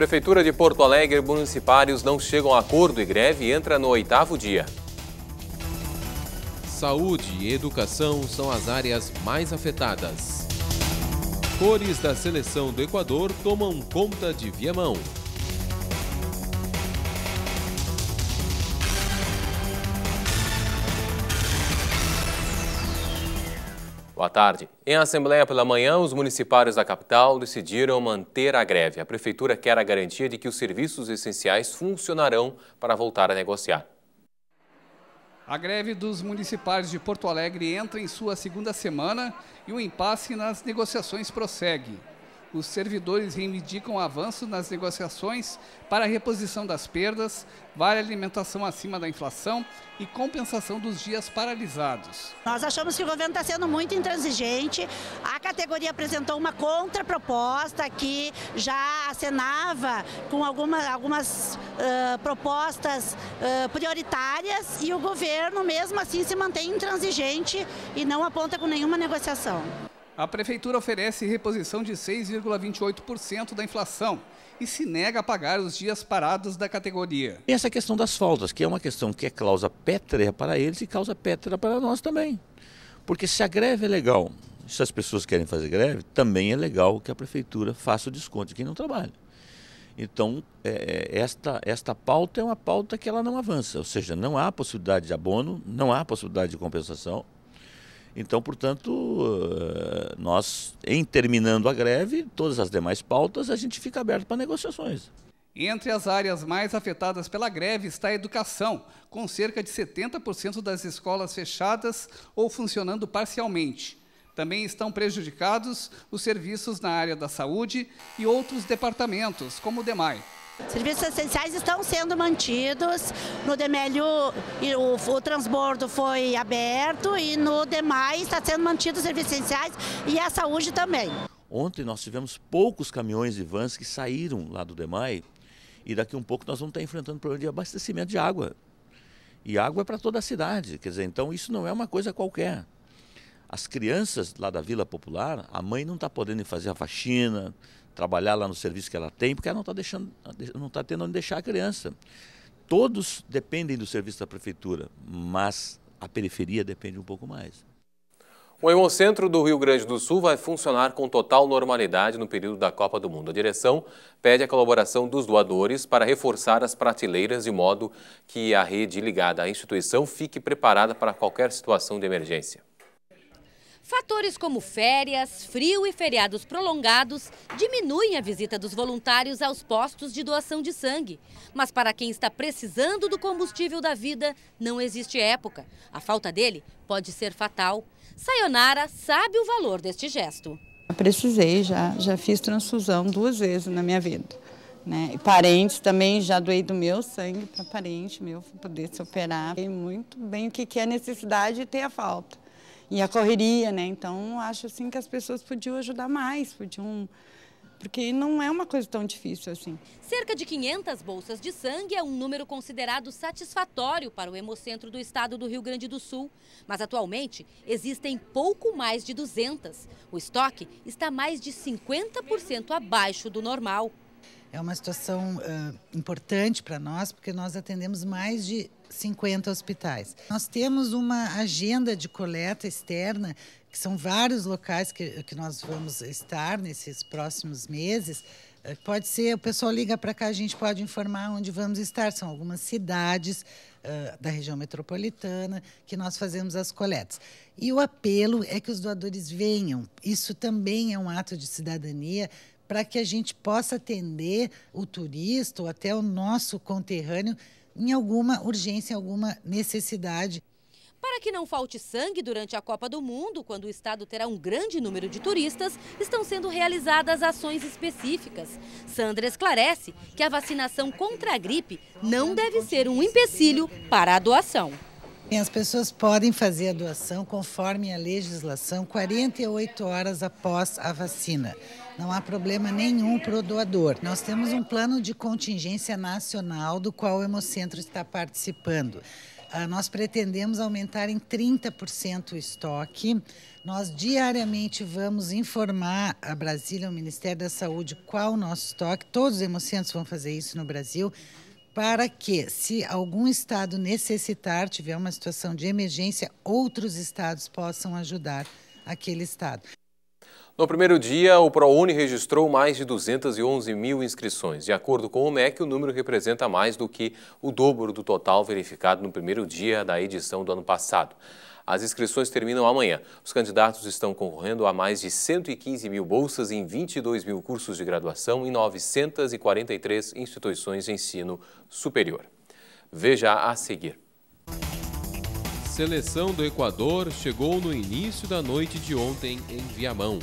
Prefeitura de Porto Alegre e municipários não chegam a acordo e greve entra no oitavo dia. Saúde e educação são as áreas mais afetadas. Cores da seleção do Equador tomam conta de Viamão. Boa tarde. Em assembleia pela manhã, os municipários da capital decidiram manter a greve. A prefeitura quer a garantia de que os serviços essenciais funcionarão para voltar a negociar. A greve dos municipais de Porto Alegre entra em sua segunda semana e o impasse nas negociações prossegue os servidores reivindicam avanços nas negociações para a reposição das perdas, vale alimentação acima da inflação e compensação dos dias paralisados. Nós achamos que o governo está sendo muito intransigente. A categoria apresentou uma contraproposta que já acenava com alguma, algumas uh, propostas uh, prioritárias e o governo, mesmo assim, se mantém intransigente e não aponta com nenhuma negociação. A prefeitura oferece reposição de 6,28% da inflação e se nega a pagar os dias parados da categoria. E essa questão das faltas, que é uma questão que é causa pétrea para eles e causa pétrea para nós também. Porque se a greve é legal, se as pessoas querem fazer greve, também é legal que a prefeitura faça o desconto de quem não trabalha. Então, é, é esta, esta pauta é uma pauta que ela não avança, ou seja, não há possibilidade de abono, não há possibilidade de compensação, então, portanto, eh, nós, em terminando a greve, todas as demais pautas, a gente fica aberto para negociações. Entre as áreas mais afetadas pela greve está a educação, com cerca de 70% das escolas fechadas ou funcionando parcialmente. Também estão prejudicados os serviços na área da saúde e outros departamentos, como o DEMAI. Serviços essenciais estão sendo mantidos. No Demélio o, o transbordo foi aberto e no demais está sendo mantido os serviços essenciais e a saúde também. Ontem nós tivemos poucos caminhões e vans que saíram lá do DEMAI e daqui um pouco nós vamos estar enfrentando o problema de abastecimento de água. E água é para toda a cidade, quer dizer, então isso não é uma coisa qualquer as crianças lá da Vila Popular, a mãe não está podendo fazer a faxina, trabalhar lá no serviço que ela tem, porque ela não está deixando, não está tendo onde deixar a criança. Todos dependem do serviço da prefeitura, mas a periferia depende um pouco mais. O Hemocentro do Rio Grande do Sul vai funcionar com total normalidade no período da Copa do Mundo. A direção pede a colaboração dos doadores para reforçar as prateleiras de modo que a rede ligada à instituição fique preparada para qualquer situação de emergência. Fatores como férias, frio e feriados prolongados diminuem a visita dos voluntários aos postos de doação de sangue. Mas para quem está precisando do combustível da vida, não existe época. A falta dele pode ser fatal. Sayonara sabe o valor deste gesto. Eu precisei já, já fiz transfusão duas vezes na minha vida. Né? E parentes também, já doei do meu sangue para parente meu poder se operar. E muito bem o que é a necessidade e ter a falta e a correria, né? Então, acho assim que as pessoas podiam ajudar mais, podiam porque não é uma coisa tão difícil assim. Cerca de 500 bolsas de sangue é um número considerado satisfatório para o Hemocentro do Estado do Rio Grande do Sul, mas atualmente existem pouco mais de 200. O estoque está mais de 50% abaixo do normal. É uma situação uh, importante para nós, porque nós atendemos mais de 50 hospitais. Nós temos uma agenda de coleta externa, que são vários locais que, que nós vamos estar nesses próximos meses. Uh, pode ser, o pessoal liga para cá, a gente pode informar onde vamos estar. São algumas cidades uh, da região metropolitana que nós fazemos as coletas. E o apelo é que os doadores venham. Isso também é um ato de cidadania, para que a gente possa atender o turista ou até o nosso conterrâneo em alguma urgência, em alguma necessidade. Para que não falte sangue durante a Copa do Mundo, quando o estado terá um grande número de turistas, estão sendo realizadas ações específicas. Sandra esclarece que a vacinação contra a gripe não deve ser um empecilho para a doação. E as pessoas podem fazer a doação conforme a legislação 48 horas após a vacina. Não há problema nenhum para o doador. Nós temos um plano de contingência nacional do qual o Hemocentro está participando. Ah, nós pretendemos aumentar em 30% o estoque. Nós diariamente vamos informar a Brasília, o Ministério da Saúde, qual o nosso estoque. Todos os hemocentros vão fazer isso no Brasil para que, se algum estado necessitar, tiver uma situação de emergência, outros estados possam ajudar aquele estado. No primeiro dia, o ProUni registrou mais de 211 mil inscrições. De acordo com o MEC, o número representa mais do que o dobro do total verificado no primeiro dia da edição do ano passado. As inscrições terminam amanhã. Os candidatos estão concorrendo a mais de 115 mil bolsas em 22 mil cursos de graduação em 943 instituições de ensino superior. Veja a seguir. Seleção do Equador chegou no início da noite de ontem em Viamão.